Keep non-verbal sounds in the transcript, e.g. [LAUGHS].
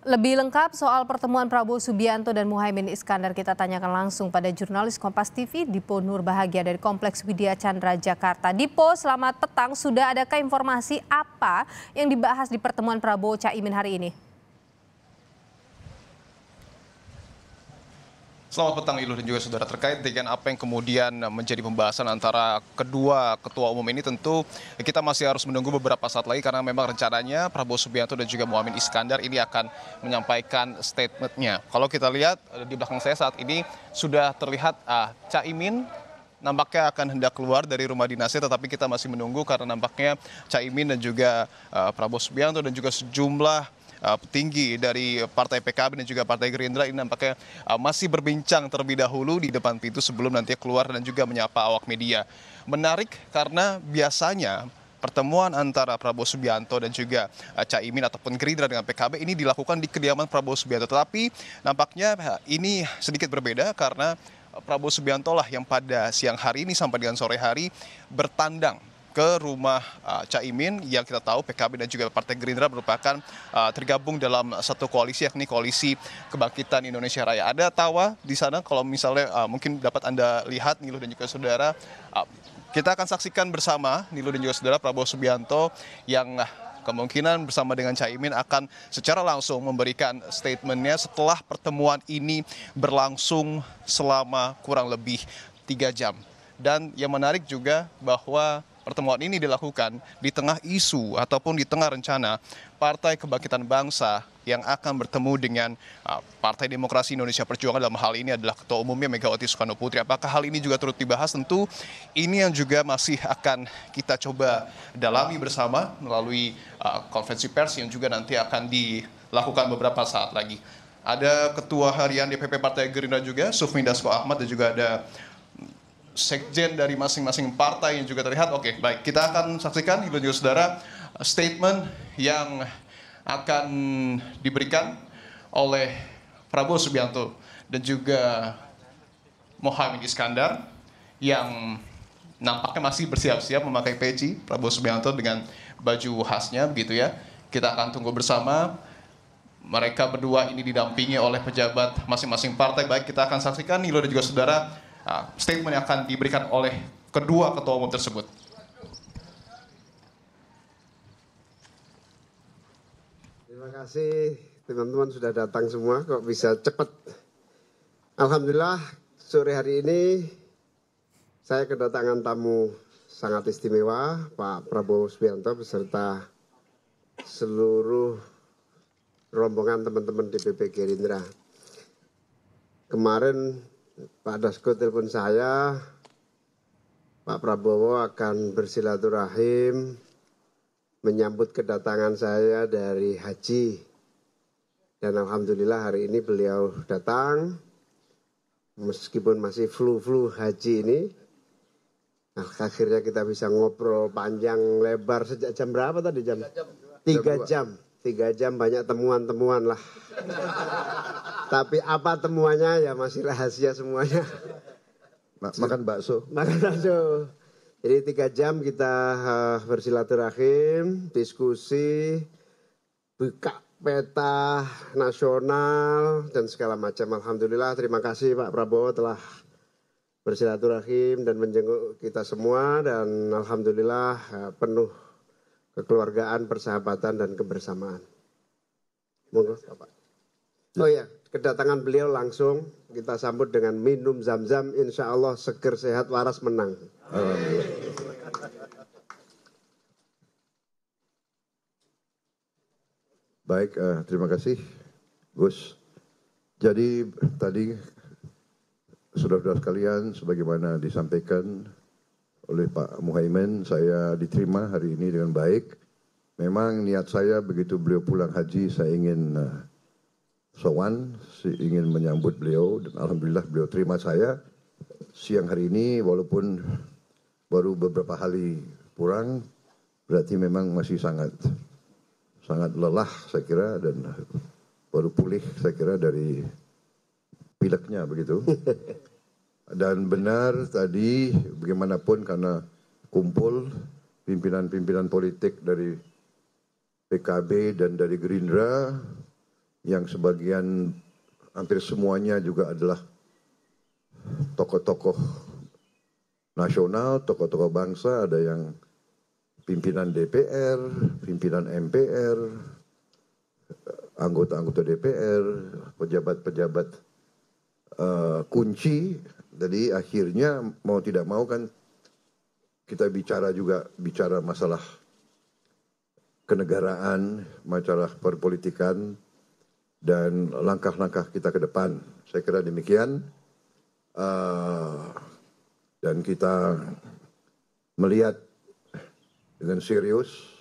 Lebih lengkap soal pertemuan Prabowo Subianto dan Muhaymin Iskandar kita tanyakan langsung pada jurnalis Kompas TV Dipo Nur Bahagia dari Kompleks Widya Chandra Jakarta. Dipo, selamat petang. Sudah adakah informasi apa yang dibahas di pertemuan Prabowo Caimin hari ini? Selamat petang Ilu dan juga saudara terkait dengan apa yang kemudian menjadi pembahasan antara kedua ketua umum ini tentu kita masih harus menunggu beberapa saat lagi karena memang rencananya Prabowo Subianto dan juga Muhammad Iskandar ini akan menyampaikan statementnya. Kalau kita lihat eh, di belakang saya saat ini sudah terlihat ah, Caimin nampaknya akan hendak keluar dari rumah dinasnya tetapi kita masih menunggu karena nampaknya Caimin dan juga uh, Prabowo Subianto dan juga sejumlah Uh, petinggi dari partai PKB dan juga partai Gerindra ini nampaknya uh, masih berbincang terlebih dahulu di depan pintu sebelum nanti keluar dan juga menyapa awak media. Menarik karena biasanya pertemuan antara Prabowo Subianto dan juga uh, Caimin ataupun Gerindra dengan PKB ini dilakukan di kediaman Prabowo Subianto. Tetapi nampaknya ini sedikit berbeda karena Prabowo Subianto lah yang pada siang hari ini sampai dengan sore hari bertandang ke rumah uh, Caimin yang kita tahu PKB dan juga Partai Gerindra merupakan uh, tergabung dalam satu koalisi yakni koalisi Kebangkitan Indonesia Raya. Ada tawa di sana kalau misalnya uh, mungkin dapat Anda lihat nilo dan juga saudara uh, kita akan saksikan bersama nilo dan juga saudara Prabowo Subianto yang uh, kemungkinan bersama dengan Caimin akan secara langsung memberikan statementnya setelah pertemuan ini berlangsung selama kurang lebih tiga jam. Dan yang menarik juga bahwa pertemuan ini dilakukan di tengah isu ataupun di tengah rencana Partai Kebangkitan Bangsa yang akan bertemu dengan uh, Partai Demokrasi Indonesia Perjuangan dalam hal ini adalah Ketua Umumnya Megawati Soekarno Putri. Apakah hal ini juga turut dibahas? Tentu ini yang juga masih akan kita coba dalami bersama melalui uh, konvensi pers yang juga nanti akan dilakukan beberapa saat lagi. Ada Ketua Harian DPP Partai Gerindra juga, Sufmi Dasko Ahmad, dan juga ada sekjen dari masing-masing partai yang juga terlihat. Oke, baik. Kita akan saksikan, Ibu juga Saudara, statement yang akan diberikan oleh Prabowo Subianto dan juga Mohamad Iskandar yang nampaknya masih bersiap-siap memakai peci Prabowo Subianto dengan baju khasnya begitu ya. Kita akan tunggu bersama mereka berdua ini didampingi oleh pejabat masing-masing partai. Baik, kita akan saksikan Nilo dan juga saudara Nah, statement yang akan diberikan oleh kedua ketua umum tersebut. Terima kasih teman-teman sudah datang semua kok bisa cepat. Alhamdulillah sore hari ini saya kedatangan tamu sangat istimewa Pak Prabowo Subianto beserta seluruh rombongan teman-teman DPP Gerindra. Kemarin Pak Dasko telepon saya, Pak Prabowo akan bersilaturahim menyambut kedatangan saya dari haji. Dan alhamdulillah hari ini beliau datang meskipun masih flu-flu haji ini. Nah, akhirnya kita bisa ngobrol panjang lebar sejak jam berapa tadi jam? Tiga jam. Tiga jam, tiga jam banyak temuan-temuan lah. [LAUGHS] Tapi apa temuannya ya masih rahasia semuanya. Makan bakso. Makan bakso. Jadi tiga jam kita uh, bersilaturahim, diskusi, buka peta nasional dan segala macam. Alhamdulillah terima kasih Pak Prabowo telah bersilaturahim dan menjenguk kita semua dan alhamdulillah uh, penuh kekeluargaan, persahabatan dan kebersamaan. Monggo Pak? Oh iya, kedatangan beliau langsung kita sambut dengan minum zam-zam insya Allah seger sehat waras menang. Baik, uh, terima kasih Gus. Jadi tadi saudara-saudara sekalian sebagaimana disampaikan oleh Pak Muhaimin saya diterima hari ini dengan baik. Memang niat saya begitu beliau pulang haji saya ingin uh, sowan ingin menyambut beliau dan alhamdulillah beliau terima saya siang hari ini walaupun baru beberapa hari kurang berarti memang masih sangat sangat lelah saya kira dan baru pulih saya kira dari pileknya begitu [LAUGHS] dan benar tadi bagaimanapun karena kumpul pimpinan-pimpinan politik dari PKB dan dari Gerindra yang sebagian hampir semuanya juga adalah tokoh tokoh nasional, tokoh tokoh bangsa, ada yang pimpinan DPR, pimpinan MPR, anggota-anggota DPR, pejabat-pejabat uh, kunci. Jadi akhirnya mau tidak mau kan kita bicara juga bicara masalah kenegaraan, masalah perpolitikan, dan langkah-langkah kita ke depan. Saya kira demikian. Uh, dan kita melihat dengan serius